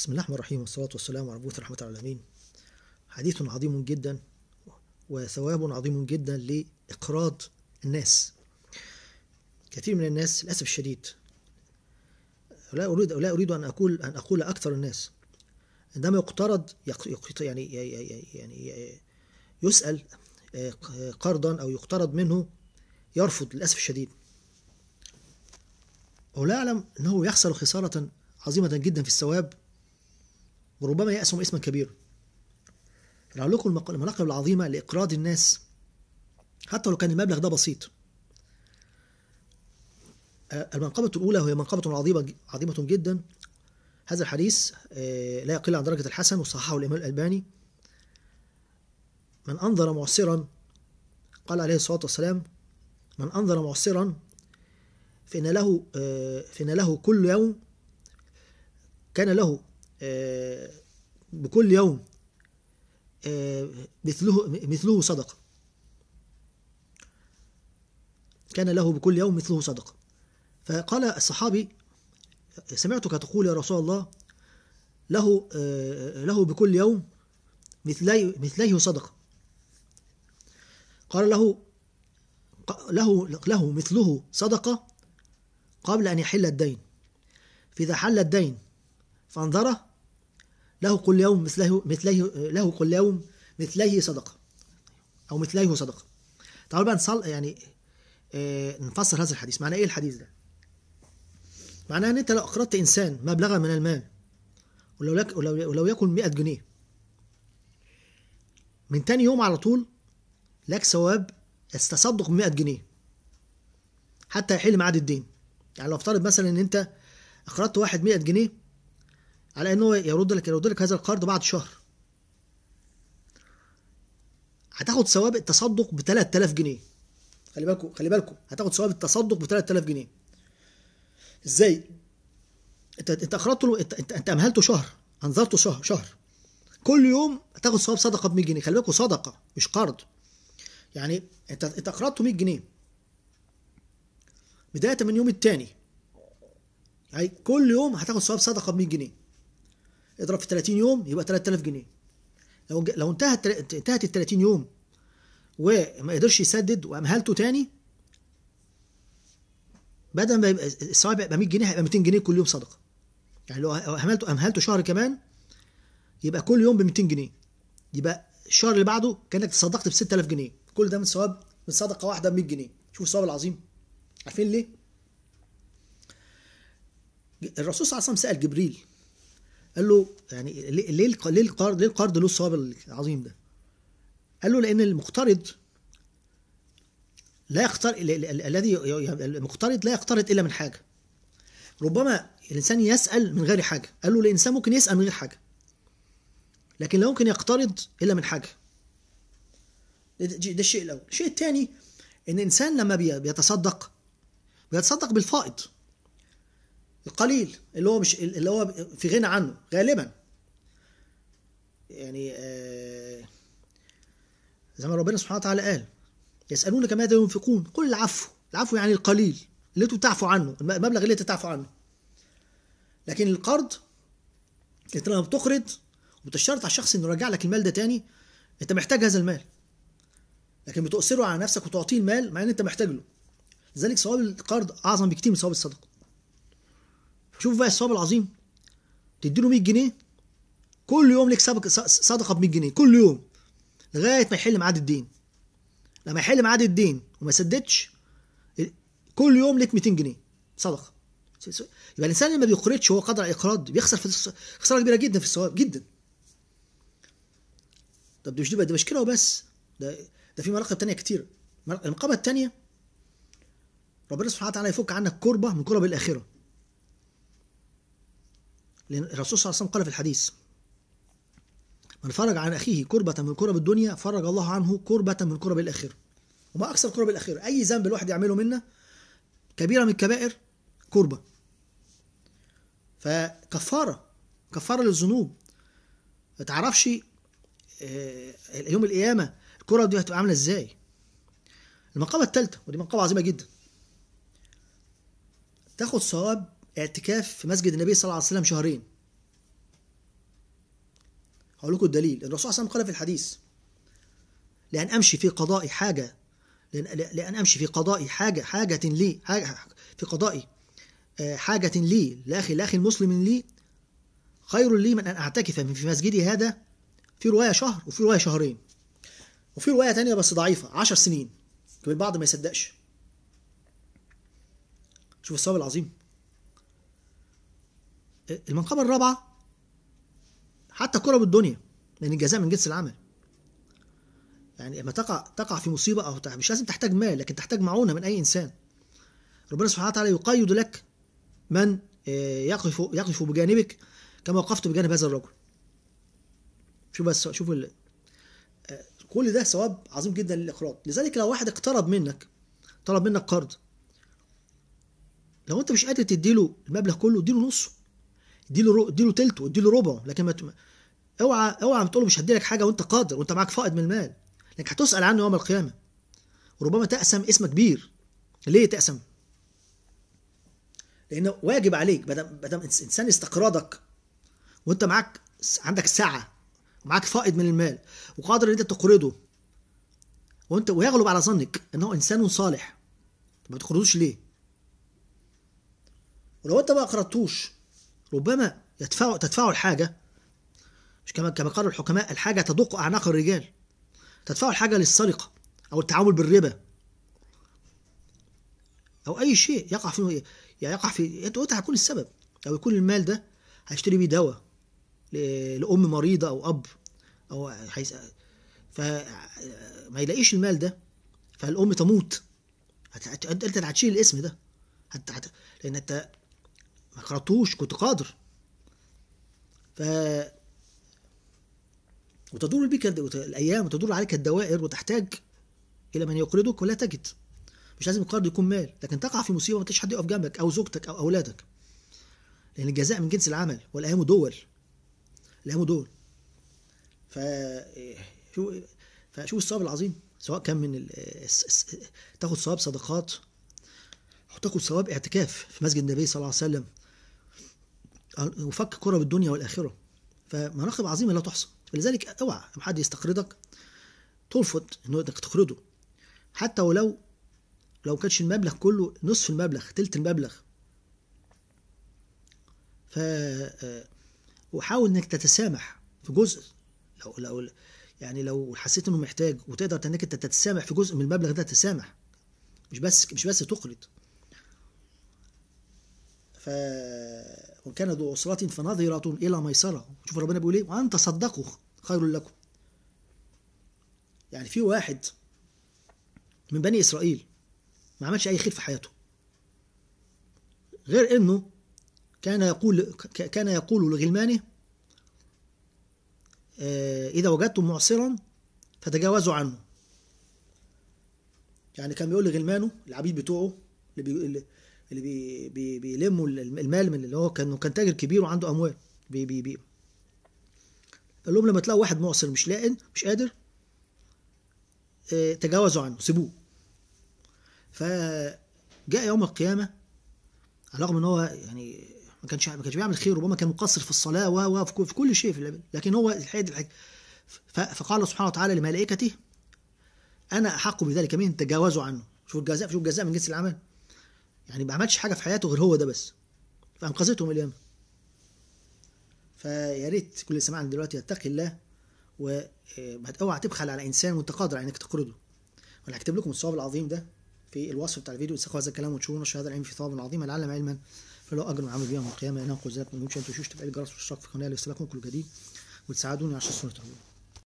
بسم الله الرحمن الرحيم والصلاة والسلام على مبعوث رحمة العالمين حديث عظيم جدا وثواب عظيم جدا لإقراض الناس كثير من الناس للأسف الشديد لا أريد لا أريد أن أقول أن أقول أكثر الناس عندما يقترض يعني يعني يسأل آه، قرضا أو يقترض منه يرفض للأسف الشديد ولا أعلم أنه يخسر خسارة عظيمة جدا في الثواب وربما يأسهم اسما كبيرا لعلكم المناقب العظيمة لإقراض الناس حتى لو كان المبلغ ده بسيط آه، المنقبة الأولى وهي منقبة عظيمة عظيمة جدا هذا الحديث آه، لا يقل عن درجة الحسن وصححه الإمام الألباني من أنظر معسرا قال عليه الصلاة والسلام من أنظر معسرا فإن له آه، فإن له كل يوم كان له آه، بكل يوم آه، مثله مثله صدقة كان له بكل يوم مثله صدقة فقال الصحابي سمعتك تقول يا رسول الله له آه، له بكل يوم مثلي مثليه صدقة قال له له له مثله صدقة قبل أن يحل الدين فإذا حل الدين فانظره له كل يوم مثله مثله له كل يوم مثله صدقه او مثله صدقه تعالوا بقى نصل يعني آه، نفسر هذا الحديث معنى ايه الحديث ده معناه ان انت لو اقرضت انسان مبلغا من المال ولو لك ولو, ولو يكن 100 جنيه من تاني يوم على طول لك ثواب التصدق ب 100 جنيه حتى يحل معاد الدين يعني لو افترض مثلا ان انت اقرضت واحد 100 جنيه على انه يرد لك يرد لك هذا القرض بعد شهر هتاخد ثواب التصدق ب 3000 جنيه خلي بالكم خلي بالكم هتاخد ثواب التصدق ب 3000 جنيه ازاي انت انت اخرجته له انت انت امهلته شهر انذرته شهر شهر كل يوم هتاخد ثواب صدقه ب 100 جنيه خلي بالكم صدقه مش قرض يعني انت انت اقرضته 100 جنيه بدايه من يوم الثاني يعني كل يوم هتاخد ثواب صدقه ب 100 جنيه اضرب في 30 يوم يبقى 3000 جنيه لو لو انتهت انتهت ال 30 يوم وما قدرش يسدد وامهلته تاني بدل ما يبقى الثواب يبقى 100 جنيه هيبقى 200 جنيه كل يوم صدقه يعني لو امهلته امهلته شهر كمان يبقى كل يوم ب 200 جنيه يبقى الشهر اللي بعده كانك تصدقت ب 6000 جنيه كل ده من ثواب من صدقه واحده ب 100 جنيه شوف الثواب العظيم عارفين ليه الرسول صلى الله عليه وسلم سال جبريل قال له يعني ليه ليه القرض ليه القرض له الثواب العظيم ده؟ قال له لان المقترض لا يختار الذي يعني المقترض لا يقترض الا من حاجه ربما الانسان يسال من غير حاجه قال له الانسان ممكن يسال من غير حاجه لكن لا يمكن يقترض الا من حاجه ده الشيء الاول الشيء الثاني ان الانسان لما بيتصدق بيتصدق بالفائض القليل اللي هو مش اللي هو في غنى عنه غالبا يعني آه، زي ما ربنا سبحانه وتعالى قال يسألونك ماذا ينفقون قل العفو العفو يعني القليل اللي انتوا تعفوا عنه المبلغ اللي انت تعفوا عنه لكن القرض انت لما بتقرض وبتشترط على الشخص انه يرجع لك المال ده تاني انت محتاج هذا المال لكن بتؤثره على نفسك وتعطيه المال مع ان انت محتاج له لذلك ثواب القرض اعظم بكتير من ثواب الصدقه شوف بقى الثواب العظيم تديله 100 جنيه كل يوم ليك صدقه ب 100 جنيه كل يوم لغايه ما يحل ميعاد الدين لما يحل ميعاد الدين وما سددش كل يوم ليك 200 جنيه صدقه يبقى الانسان اللي ما بيقرضش هو قدر على الاقراض بيخسر في خساره كبيره جدا في الثواب جدا طب دي مش دي مش كده وبس ده ده في مراقب ثانيه كتير المقابة الثانيه ربنا سبحانه وتعالى يفك عنك كربة من كرب الآخرة لأن الرسول صلى الله عليه وسلم قال في الحديث من فرج عن أخيه كربة من كرب الدنيا فرج الله عنه كربة من كرب الآخرة وما أكثر كرب الآخرة أي ذنب الواحد يعمله منا كبيرة من الكبائر كربة فكفارة كفارة للذنوب ما تعرفش آه، يوم القيامة الكرة دي هتبقى عاملة ازاي المقامة الثالثة ودي مقامة عظيمة جدا تاخد ثواب اعتكاف في مسجد النبي صلى الله عليه وسلم شهرين هقول لكم الدليل الرسول صلى الله عليه وسلم قال في الحديث لأن أمشي في قضاء حاجة لأن أمشي في قضاء حاجة حاجة لي حاجة في قضاء آه، حاجة لي لأخي لأخي المسلم لي خير لي من أن أعتكف في مسجدي هذا في رواية شهر وفي رواية شهرين وفي رواية تانية بس ضعيفة عشر سنين البعض ما يصدقش شوف الصواب العظيم المنقبه الرابعه حتى الكرة بالدنيا لان الجزاء من جنس العمل يعني لما تقع تقع في مصيبه او مش لازم تحتاج مال لكن تحتاج معونه من اي انسان ربنا سبحانه وتعالى يقيد لك من آه، يقف يقف بجانبك كما وقفت بجانب هذا الرجل شوف بس شوف ال... آه، كل ده ثواب عظيم جدا للاقراض لذلك لو واحد اقترب منك طلب منك قرض لو انت مش قادر تديله المبلغ كله اديله نصه اديله اديله تلته اديله ربعه لكن ما اوعى اوعى تقول له مش هدي لك حاجه وانت قادر وانت معاك فائض من المال لانك هتسال عنه يوم القيامه وربما تقسم اسم كبير ليه تقسم؟ لان واجب عليك ما دام انسان استقراضك وانت معاك عندك سعه ومعاك فائض من المال وقادر ان انت تقرضه وانت ويغلب على ظنك انه انسان صالح ما تقرضوش ليه؟ ولو انت ما اقرضتوش ربما يدفعوا تدفعوا الحاجة مش كما كما قال الحكماء الحاجة تدق أعناق الرجال تدفعوا الحاجة للسرقة أو التعامل بالربا أو أي شيء يقع يعني يقع في أنت هتكون السبب أو يكون المال ده هيشتري بيه دواء لأم مريضة أو أب أو حيث فما يلاقيش المال ده فالأم تموت أنت هتشيل الاسم ده هت... لأن أنت ما قرأتوش كنت قادر ف وتدور بك الأيام وتدور عليك الدوائر وتحتاج إلى من يقرضك ولا تجد مش لازم القرض يكون مال لكن تقع في مصيبة ما تلاقيش حد يقف جنبك أو زوجتك أو أولادك لأن الجزاء من جنس العمل والأيام دول الأيام دول ف فشوف الصواب العظيم سواء كان من تاخد صواب صدقات او تاخد صواب اعتكاف في مسجد النبي صلى الله عليه وسلم وفك كرة بالدنيا والآخرة فمناقب عظيمة لا تحصى فلذلك اوعى لما حد يستقرضك ترفض انك تقرضه حتى ولو لو كانش المبلغ كله نصف المبلغ تلت المبلغ ف آه، وحاول انك تتسامح في جزء لو لو يعني لو حسيت انه محتاج وتقدر انك انت تتسامح في جزء من المبلغ ده تسامح مش بس مش بس تقرض ف وكان ذو عسرة فنظرة إلى ميسرة شوف ربنا بيقول إيه وأن تصدقوا خير لكم يعني في واحد من بني إسرائيل ما عملش أي خير في حياته غير إنه كان يقول كان يقول لغلمانه آه، إذا وجدتم معسرا فتجاوزوا عنه يعني كان بيقول لغلمانه العبيد بتوعه اللي, اللي بي بي بيلموا المال من اللي هو كان كان تاجر كبير وعنده اموال بي بي بي قال لهم لما تلاقوا واحد معسر مش لاقن مش قادر آه، تجاوزوا عنه سيبوه فجاء يوم القيامه على الرغم ان هو يعني ما كانش ما كانش بيعمل خير ربما كان مقصر في الصلاه و في كل شيء في لكن هو الحقيقه الحاجة فقال سبحانه وتعالى لملائكته انا احق بذلك من تجاوزوا عنه شوف الجزاء شوف الجزاء من جنس العمل يعني ما عملش حاجه في حياته غير هو ده بس فانقذتهم اليوم فيا ريت كل اللي سمعنا دلوقتي يتقي الله اوعى آه، تبخل على انسان وانت قادر على انك تقرضه وانا هكتب لكم الصواب العظيم ده في الوصف بتاع الفيديو استخوا هذا الكلام وتشوفون الشهاده العلم في ثواب عظيم العلم علما فله اجر عمل به يوم القيامه انه قل ذلك من شان تشوش تبقى الجرس والاشتراك في القناه ليصلكم كل جديد وتساعدوني عشان صورة الله